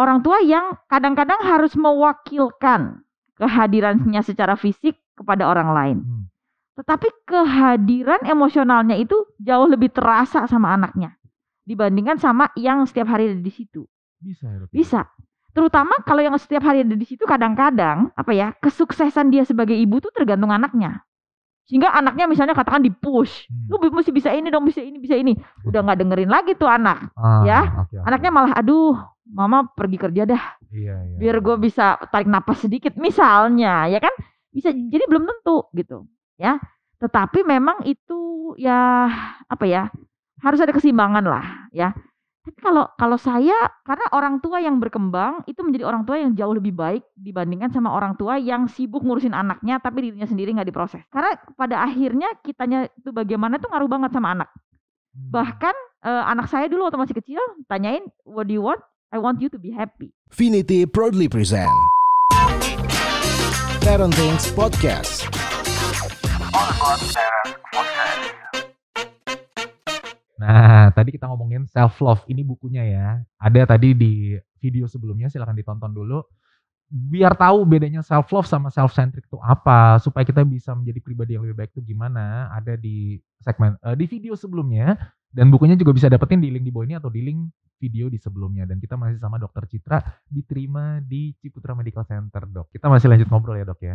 orang tua yang kadang-kadang harus mewakilkan kehadirannya secara fisik kepada orang lain. Hmm. Tetapi kehadiran emosionalnya itu jauh lebih terasa sama anaknya dibandingkan sama yang setiap hari ada di situ. Bisa. Bisa. Terutama kalau yang setiap hari ada di situ kadang-kadang apa ya, kesuksesan dia sebagai ibu tuh tergantung anaknya. Sehingga anaknya misalnya katakan di push, hmm. lu mesti bisa ini dong, bisa ini, bisa ini. Udah nggak dengerin lagi tuh anak, ah, ya. Okay, okay. Anaknya malah aduh, mama pergi kerja dah. Iya, iya. Biar iya. gue bisa tarik napas sedikit misalnya, ya kan? Bisa jadi belum tentu gitu, ya. Tetapi memang itu ya apa ya? Harus ada keseimbangan lah, ya. Tapi kalau kalau saya karena orang tua yang berkembang itu menjadi orang tua yang jauh lebih baik dibandingkan sama orang tua yang sibuk ngurusin anaknya tapi dirinya sendiri nggak diproses. Karena pada akhirnya kitanya itu bagaimana itu ngaruh banget sama anak. Hmm. Bahkan eh, anak saya dulu waktu masih kecil tanyain what do you want? I want you to be happy. Finity proudly present Parenting's Podcast. Nah, tadi kita ngomongin self love. Ini bukunya ya. Ada tadi di video sebelumnya silahkan ditonton dulu. Biar tahu bedanya self love sama self centric itu apa, supaya kita bisa menjadi pribadi yang lebih baik itu gimana. Ada di segmen uh, di video sebelumnya dan bukunya juga bisa dapetin di link di bawah ini atau di link video di sebelumnya. Dan kita masih sama dokter Citra diterima di Ciputra Medical Center, dok. Kita masih lanjut ngobrol ya, dok ya.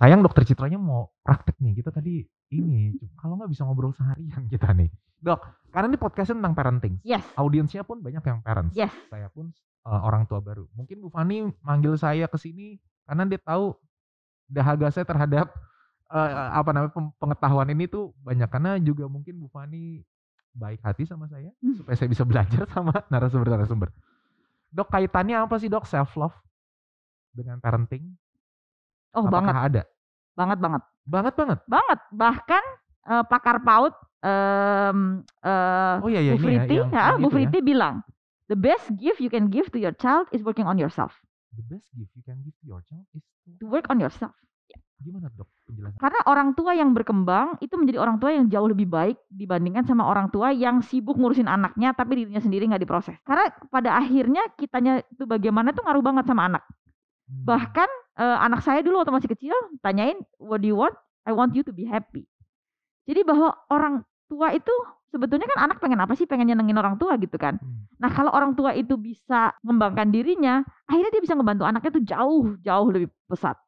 Sayang dokter Citranya mau praktek nih, kita tadi ini. Kalau nggak bisa ngobrol seharian kita nih. Dok, karena ini podcastnya tentang parenting. Yes. Audiensnya pun banyak yang parents. Yes. Saya pun uh, orang tua baru. Mungkin Bu Fani manggil saya ke sini karena dia tahu dahaga saya terhadap uh, apa namanya pengetahuan ini tuh banyak karena juga mungkin Bu Fani baik hati sama saya hmm. supaya saya bisa belajar sama narasumber-narasumber. Dok, kaitannya apa sih, Dok, self love dengan parenting? Oh, Apakah banget. ada? Banget banget. Banget banget. Banget. Bahkan uh, pakar PAUD um, uh, oh, iya, iya, Bu ya, Friti, ya, gitu ya, yang Bu Friti ya. bilang, "The best gift you can give to your child is working on yourself." The best gift you can give to your child is to work on yourself. Gimana dok penjelasan? Karena orang tua yang berkembang itu menjadi orang tua yang jauh lebih baik dibandingkan sama orang tua yang sibuk ngurusin anaknya tapi dirinya sendiri nggak diproses. Karena pada akhirnya kitanya itu bagaimana tuh ngaruh banget sama anak. Hmm. Bahkan eh, anak saya dulu waktu masih kecil tanyain what do you want? I want you to be happy. Jadi bahwa orang tua itu sebetulnya kan anak pengen apa sih? Pengen nyenengin orang tua gitu kan. Hmm. Nah, kalau orang tua itu bisa mengembangkan dirinya, akhirnya dia bisa ngebantu anaknya tuh jauh jauh lebih pesat.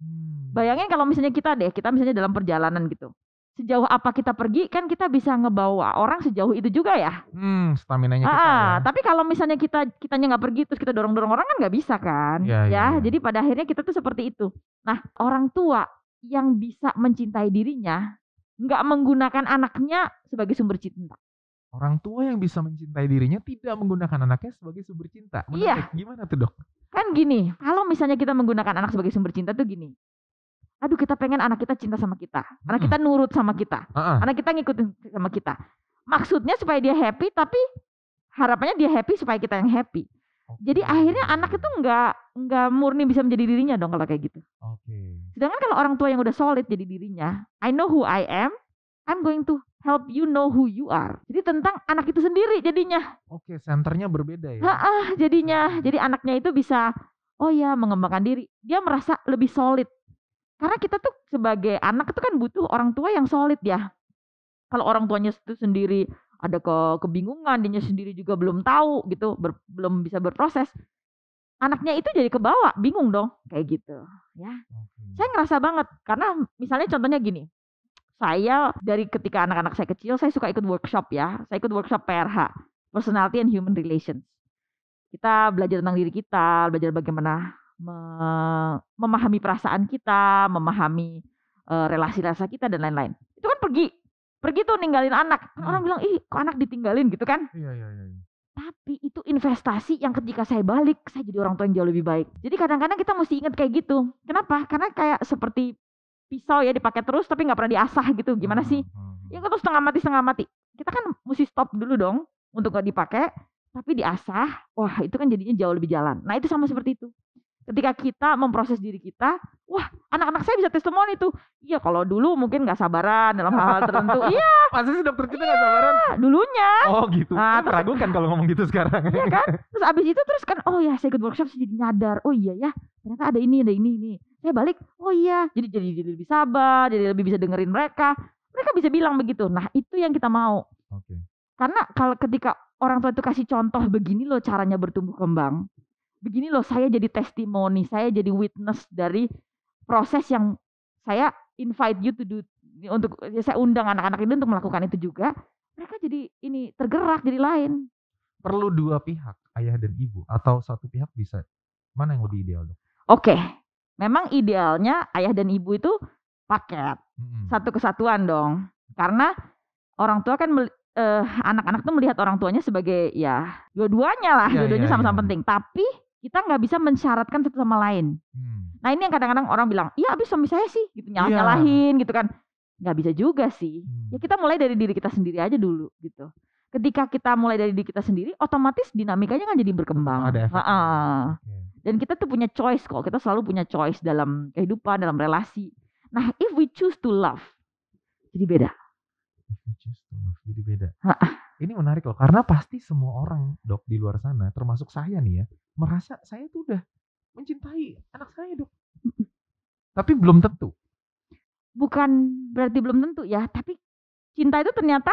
Hmm. Bayangin kalau misalnya kita deh, kita misalnya dalam perjalanan gitu sejauh apa kita pergi kan kita bisa ngebawa orang sejauh itu juga ya. Hmm, stamina-nya kita. Ah, ya. tapi kalau misalnya kita kitanya nggak pergi terus kita dorong-dorong orang kan nggak bisa kan? Iya, iya, ya, ya, ya. Jadi pada akhirnya kita tuh seperti itu. Nah, orang tua yang bisa mencintai dirinya nggak menggunakan anaknya sebagai sumber cinta. Orang tua yang bisa mencintai dirinya tidak menggunakan anaknya sebagai sumber cinta. Menarik. Iya. Gimana tuh, Dok? Kan gini, kalau misalnya kita menggunakan anak sebagai sumber cinta tuh gini aduh kita pengen anak kita cinta sama kita, anak kita nurut sama kita, uh-uh. anak kita ngikutin sama kita. Maksudnya supaya dia happy, tapi harapannya dia happy supaya kita yang happy. Jadi akhirnya anak itu nggak nggak murni bisa menjadi dirinya dong kalau kayak gitu. Okay. Sedangkan kalau orang tua yang udah solid jadi dirinya, I know who I am, I'm going to help you know who you are. Jadi tentang anak itu sendiri jadinya. Oke, okay, senternya berbeda ya. Heeh, jadinya. Jadi anaknya itu bisa oh ya mengembangkan diri. Dia merasa lebih solid karena kita tuh sebagai anak itu kan butuh orang tua yang solid ya. Kalau orang tuanya itu sendiri ada ke kebingungan, dia sendiri juga belum tahu gitu, ber, belum bisa berproses. Anaknya itu jadi kebawa, bingung dong, kayak gitu ya. Saya ngerasa banget karena misalnya contohnya gini, saya dari ketika anak-anak saya kecil saya suka ikut workshop ya saya ikut workshop PRH personality and human relations kita belajar tentang diri kita belajar bagaimana memahami perasaan kita, memahami uh, relasi rasa kita dan lain-lain. Itu kan pergi, pergi tuh ninggalin anak. Kan hmm. orang bilang, ih kok anak ditinggalin gitu kan? Iya, iya iya iya. Tapi itu investasi yang ketika saya balik, saya jadi orang tua yang jauh lebih baik. Jadi kadang-kadang kita mesti ingat kayak gitu. Kenapa? Karena kayak seperti pisau ya dipakai terus tapi nggak pernah diasah gitu. Hmm, Gimana sih? Hmm. hmm. Yang terus setengah mati setengah mati. Kita kan mesti stop dulu dong untuk nggak dipakai tapi diasah, wah itu kan jadinya jauh lebih jalan. Nah itu sama seperti itu ketika kita memproses diri kita, wah anak-anak saya bisa testimoni tuh. Iya kalau dulu mungkin nggak sabaran dalam hal-hal tertentu. iya. Masa sih dokter kita nggak iya, sabaran? Dulunya. Oh gitu. Nah, kan terus, meragukan kalau ngomong gitu sekarang. Iya kan. Terus abis itu terus kan, oh ya saya ikut workshop sih jadi nyadar. Oh iya ya ternyata ada ini ada ini ini. Saya balik, oh iya. Jadi jadi, jadi lebih sabar, jadi lebih bisa dengerin mereka. Mereka bisa bilang begitu. Nah itu yang kita mau. Oke. Okay. Karena kalau ketika orang tua itu kasih contoh begini loh caranya bertumbuh kembang begini loh saya jadi testimoni, saya jadi witness dari proses yang saya invite you to do untuk ya, saya undang anak-anak ini untuk melakukan itu juga. Mereka jadi ini tergerak jadi lain. Perlu dua pihak, ayah dan ibu atau satu pihak bisa. Mana yang lebih ideal, Dok? Oke. Memang idealnya ayah dan ibu itu paket. Hmm. Satu kesatuan dong. Karena orang tua kan eh, anak-anak uh, tuh melihat orang tuanya sebagai ya dua-duanya lah, ya, dua-duanya iya, sama-sama ya. penting. Tapi kita nggak bisa mensyaratkan satu sama lain. Hmm. Nah ini yang kadang-kadang orang bilang, iya abis suami saya sih, gitu iya. nyalah nyalahin yeah. gitu kan, nggak bisa juga sih. Hmm. Ya kita mulai dari diri kita sendiri aja dulu gitu. Ketika kita mulai dari diri kita sendiri, otomatis dinamikanya kan jadi berkembang. Ada. Ha iya. -ha. Dan kita tuh punya choice kok, kita selalu punya choice dalam kehidupan, dalam relasi. Nah if we choose to love, jadi beda. If we choose to love, jadi beda. Ha -ha ini menarik loh karena pasti semua orang dok di luar sana termasuk saya nih ya merasa saya tuh udah mencintai anak saya dok tapi belum tentu bukan berarti belum tentu ya tapi cinta itu ternyata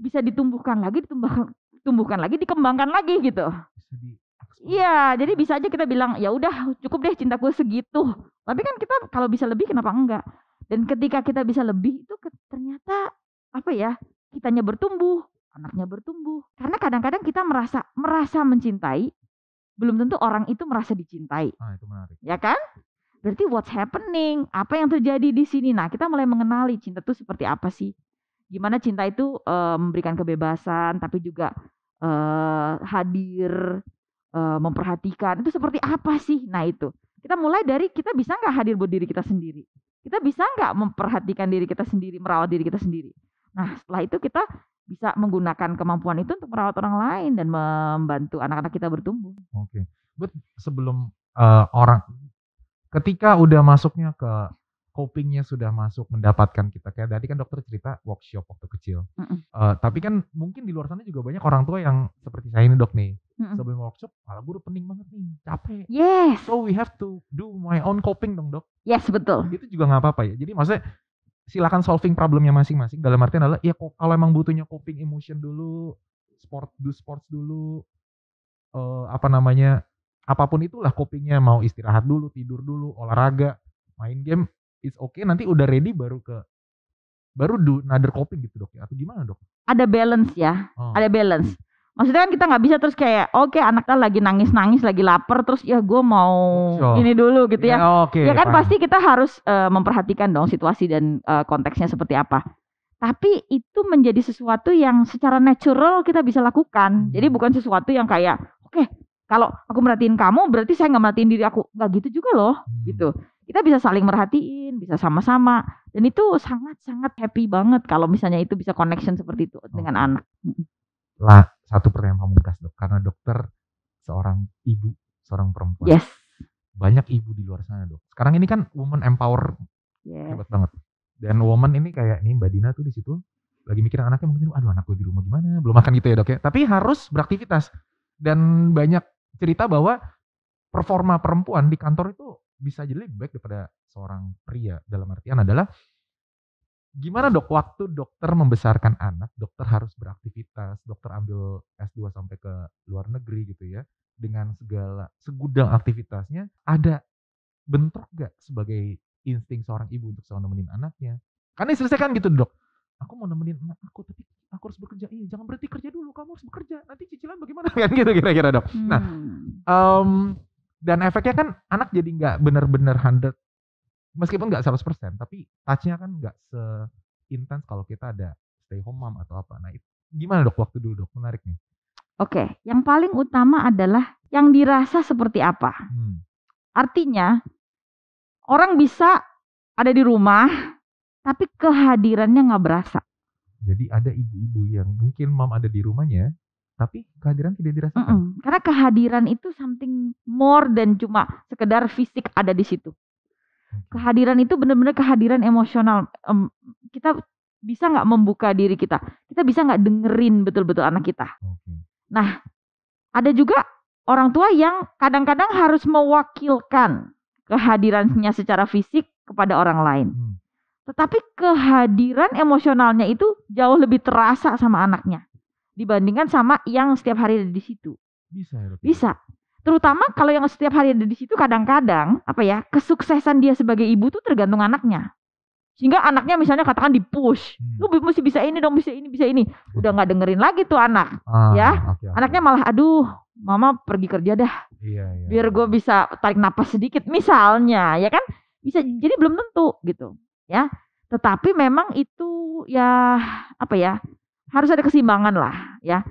bisa ditumbuhkan lagi ditumbuhkan tumbuhkan lagi dikembangkan lagi gitu Iya, jadi bisa aja kita bilang ya udah cukup deh cintaku segitu. Tapi kan kita kalau bisa lebih kenapa enggak? Dan ketika kita bisa lebih itu ternyata apa ya? Kitanya bertumbuh, anaknya bertumbuh. Karena kadang-kadang kita merasa merasa mencintai, belum tentu orang itu merasa dicintai. Ah, itu menarik. Ya kan? Berarti what's happening? Apa yang terjadi di sini? Nah, kita mulai mengenali cinta itu seperti apa sih? Gimana cinta itu e, memberikan kebebasan, tapi juga e, hadir, e, memperhatikan. Itu seperti apa sih? Nah, itu. Kita mulai dari kita bisa nggak hadir buat diri kita sendiri? Kita bisa nggak memperhatikan diri kita sendiri, merawat diri kita sendiri? Nah, setelah itu kita bisa menggunakan kemampuan itu untuk merawat orang lain dan membantu anak-anak kita bertumbuh. Oke, okay. buat sebelum uh, orang ketika udah masuknya ke copingnya sudah masuk mendapatkan kita kayak tadi kan dokter cerita workshop waktu kecil mm -mm. Uh, tapi kan mungkin di luar sana juga banyak orang tua yang seperti saya ini dok nih mm -mm. sebelum workshop malah guru pening banget nih capek yes so we have to do my own coping dong dok yes betul itu juga nggak apa-apa ya jadi maksudnya silakan solving problemnya masing-masing dalam artian adalah ya kalau emang butuhnya coping emotion dulu sport do sports dulu eh, apa namanya apapun itulah copingnya mau istirahat dulu tidur dulu olahraga main game it's okay nanti udah ready baru ke baru do another coping gitu dok ya atau gimana dok ada balance ya oh. ada balance Maksudnya kan kita nggak bisa terus kayak oke okay, anaknya lagi nangis-nangis lagi lapar terus ya gue mau so, ini dulu gitu ya. Ya, okay, ya kan paham. pasti kita harus uh, memperhatikan dong situasi dan uh, konteksnya seperti apa. Tapi itu menjadi sesuatu yang secara natural kita bisa lakukan. Hmm. Jadi bukan sesuatu yang kayak oke okay, kalau aku merhatiin kamu berarti saya nggak merhatiin diri aku. Nggak gitu juga loh hmm. gitu. Kita bisa saling merhatiin, bisa sama-sama dan itu sangat-sangat happy banget kalau misalnya itu bisa connection seperti itu oh. dengan anak. Hmm. Lah satu pertanyaan pamungkas dok karena dokter seorang ibu seorang perempuan yes. banyak ibu di luar sana dok sekarang ini kan woman empower yes. hebat banget dan woman ini kayak nih mbak Dina tuh di situ lagi mikirin anaknya mungkin aduh anak gue di rumah gimana belum makan gitu ya dok ya tapi harus beraktivitas dan banyak cerita bahwa performa perempuan di kantor itu bisa jadi lebih baik daripada seorang pria dalam artian adalah Gimana dok, waktu dokter membesarkan anak, dokter harus beraktivitas, dokter ambil S2 sampai ke luar negeri gitu ya, dengan segala segudang aktivitasnya, ada bentrok gak sebagai insting seorang ibu untuk selalu nemenin anaknya? Karena istri saya kan gitu dok, aku mau nemenin anak aku tapi aku harus bekerja iya jangan berhenti kerja dulu kamu harus bekerja nanti cicilan bagaimana kan gitu kira-kira dok nah, hmm. nah um, dan efeknya kan anak jadi nggak benar-benar hundred meskipun nggak 100% tapi touchnya kan nggak seintens kalau kita ada stay home mom atau apa nah itu, gimana dok waktu dulu dok menarik nih oke okay. yang paling utama adalah yang dirasa seperti apa hmm. artinya orang bisa ada di rumah tapi kehadirannya nggak berasa jadi ada ibu-ibu yang mungkin mom ada di rumahnya tapi kehadiran tidak dirasakan. Mm -mm. Karena kehadiran itu something more than cuma sekedar fisik ada di situ. Kehadiran itu benar-benar kehadiran emosional. Um, kita bisa nggak membuka diri kita? Kita bisa nggak dengerin betul-betul anak kita? Nah, ada juga orang tua yang kadang-kadang harus mewakilkan kehadirannya secara fisik kepada orang lain. Hmm. Tetapi kehadiran emosionalnya itu jauh lebih terasa sama anaknya dibandingkan sama yang setiap hari ada di situ. Bisa. Ya, Bisa terutama kalau yang setiap hari ada di situ kadang-kadang apa ya kesuksesan dia sebagai ibu tuh tergantung anaknya sehingga anaknya misalnya katakan di push hmm. lu mesti bisa ini dong bisa ini bisa ini hmm. udah nggak dengerin lagi tuh anak ah, ya okay, okay. anaknya malah aduh mama pergi kerja dah iya, iya. biar iya. gue bisa tarik napas sedikit misalnya ya kan bisa jadi belum tentu gitu ya tetapi memang itu ya apa ya harus ada keseimbangan lah ya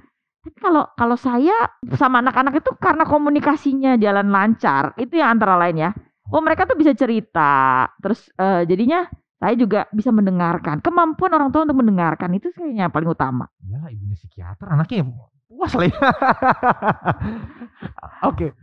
tapi kalau kalau saya sama anak-anak itu karena komunikasinya jalan lancar, itu yang antara lain ya. Oh mereka tuh bisa cerita, terus uh, jadinya saya juga bisa mendengarkan. Kemampuan orang tua untuk mendengarkan itu kayaknya paling utama. Ya ibunya psikiater, anaknya puas lah ya. Oke,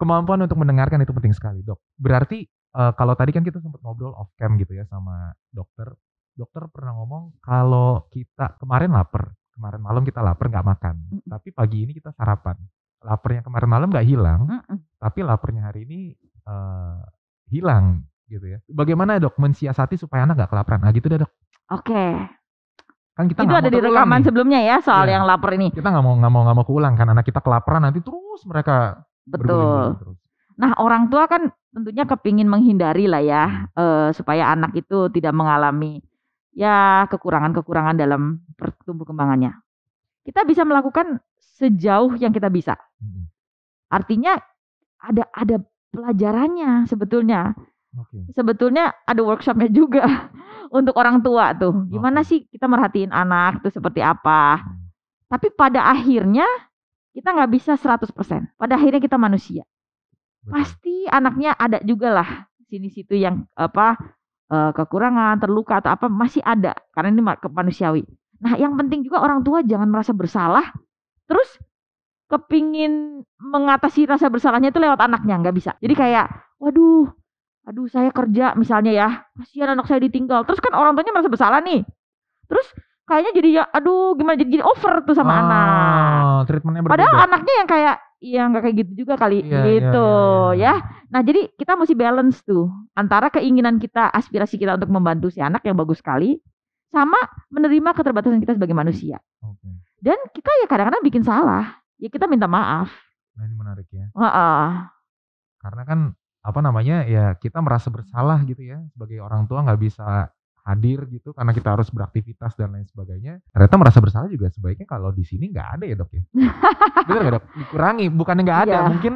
kemampuan untuk mendengarkan itu penting sekali dok. Berarti uh, kalau tadi kan kita sempat ngobrol off cam gitu ya sama dokter. Dokter pernah ngomong kalau kita kemarin lapar, kemarin malam kita lapar nggak makan, mm tapi pagi ini kita sarapan. Lapernya kemarin malam nggak hilang, mm tapi laparnya hari ini uh, hilang gitu ya. Bagaimana dok mensiasati supaya anak nggak kelaparan? Nah gitu deh dok. Oke. Okay. Kan kita itu ada di rekaman sebelumnya ya soal yeah. yang lapar ini. Kita nggak mau nggak mau nggak mau keulang kan anak kita kelaparan nanti terus mereka betul. Terus. Nah orang tua kan tentunya hmm. kepingin menghindari lah ya hmm. uh, supaya anak itu tidak mengalami ya kekurangan-kekurangan dalam pertumbuh kembangannya. Kita bisa melakukan sejauh yang kita bisa. Artinya ada ada pelajarannya sebetulnya. Okay. Sebetulnya ada workshopnya juga untuk orang tua tuh. Gimana okay. sih kita merhatiin anak tuh seperti apa. Tapi pada akhirnya kita nggak bisa 100%. Pada akhirnya kita manusia. Pasti anaknya ada juga lah sini situ yang apa Eh, kekurangan, terluka atau apa masih ada karena ini manusiawi. Nah, yang penting juga orang tua jangan merasa bersalah terus kepingin mengatasi rasa bersalahnya itu lewat anaknya nggak bisa. Jadi kayak, waduh, aduh saya kerja misalnya ya, kasihan anak saya ditinggal. Terus kan orang tuanya merasa bersalah nih. Terus kayaknya jadi ya aduh gimana jadi, jadi over tuh sama ah, anak. Treatmentnya berbeda. Padahal anaknya yang kayak ya nggak kayak gitu juga kali yeah, iya, gitu yeah, yeah, yeah. ya. Nah jadi kita mesti balance tuh antara keinginan kita, aspirasi kita untuk membantu si anak yang bagus sekali, sama menerima keterbatasan kita sebagai manusia. Okay. Dan kita ya kadang-kadang bikin salah, ya kita minta maaf. Nah ini menarik ya. Uh -uh. Karena kan apa namanya ya kita merasa bersalah gitu ya sebagai orang tua nggak bisa hadir gitu karena kita harus beraktivitas dan lain sebagainya ternyata merasa bersalah juga sebaiknya kalau di sini nggak ada ya dok ya bener nggak dok dikurangi bukannya nggak ada yeah. mungkin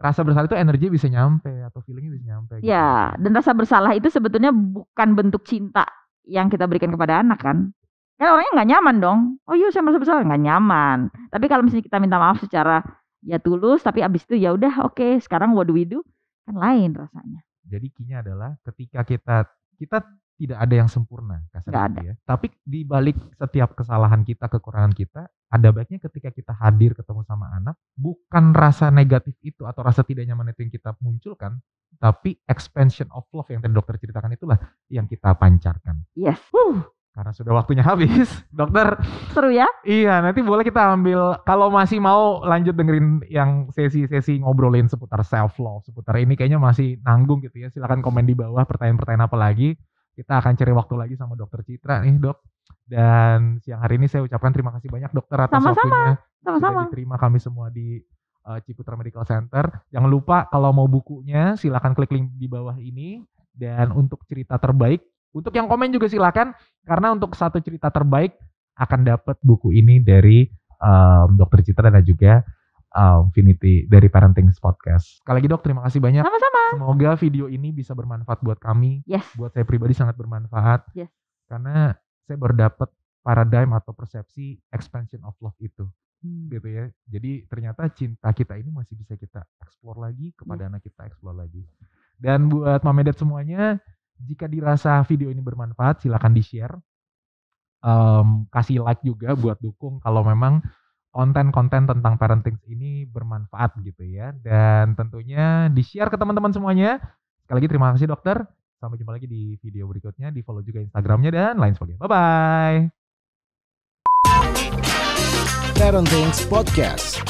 rasa bersalah itu energi bisa nyampe atau feelingnya bisa nyampe gitu. ya dan rasa bersalah itu sebetulnya bukan bentuk cinta yang kita berikan kepada anak kan kan orangnya nggak nyaman dong oh iya saya merasa bersalah nggak nyaman tapi kalau misalnya kita minta maaf secara ya tulus tapi abis itu ya udah oke okay, sekarang what do we do kan lain rasanya jadi kinya adalah ketika kita kita tidak ada yang sempurna kasar gitu ya. Tapi di balik setiap kesalahan kita, kekurangan kita, ada baiknya ketika kita hadir ketemu sama anak, bukan rasa negatif itu atau rasa tidak nyaman itu yang kita munculkan, tapi expansion of love yang tadi dokter ceritakan itulah yang kita pancarkan. Yes. Huh karena sudah waktunya habis. Dokter. Seru ya? Iya, nanti boleh kita ambil kalau masih mau lanjut dengerin yang sesi-sesi ngobrolin seputar self love, seputar ini kayaknya masih nanggung gitu ya. Silahkan komen di bawah pertanyaan-pertanyaan apa lagi. Kita akan cari waktu lagi sama dokter Citra nih dok. Dan siang hari ini saya ucapkan terima kasih banyak dokter atas sama -sama. waktunya. Sama-sama. Diterima kami semua di uh, Ciputra Medical Center. Jangan lupa kalau mau bukunya silahkan klik link di bawah ini. Dan untuk cerita terbaik, untuk yang komen juga silakan karena untuk satu cerita terbaik akan dapat buku ini dari um, Dokter Citra dan juga uh, Infinity dari Parenting Podcast. Sekali lagi dok, terima kasih banyak. Sama-sama. Semoga video ini bisa bermanfaat buat kami. Yes. Buat saya pribadi sangat bermanfaat. Yes. Karena saya berdapat paradigm atau persepsi expansion of love itu. Hmm. gitu ya. Jadi ternyata cinta kita ini masih bisa kita explore lagi kepada yes. anak kita explore lagi. Dan buat mamedet semuanya, jika dirasa video ini bermanfaat, silahkan di share. Um, kasih like juga buat dukung kalau memang konten-konten tentang parenting ini bermanfaat gitu ya. Dan tentunya di-share ke teman-teman semuanya. Sekali lagi terima kasih dokter. Sampai jumpa lagi di video berikutnya. Di follow juga Instagramnya dan lain sebagainya. Bye-bye. Parenting Podcast.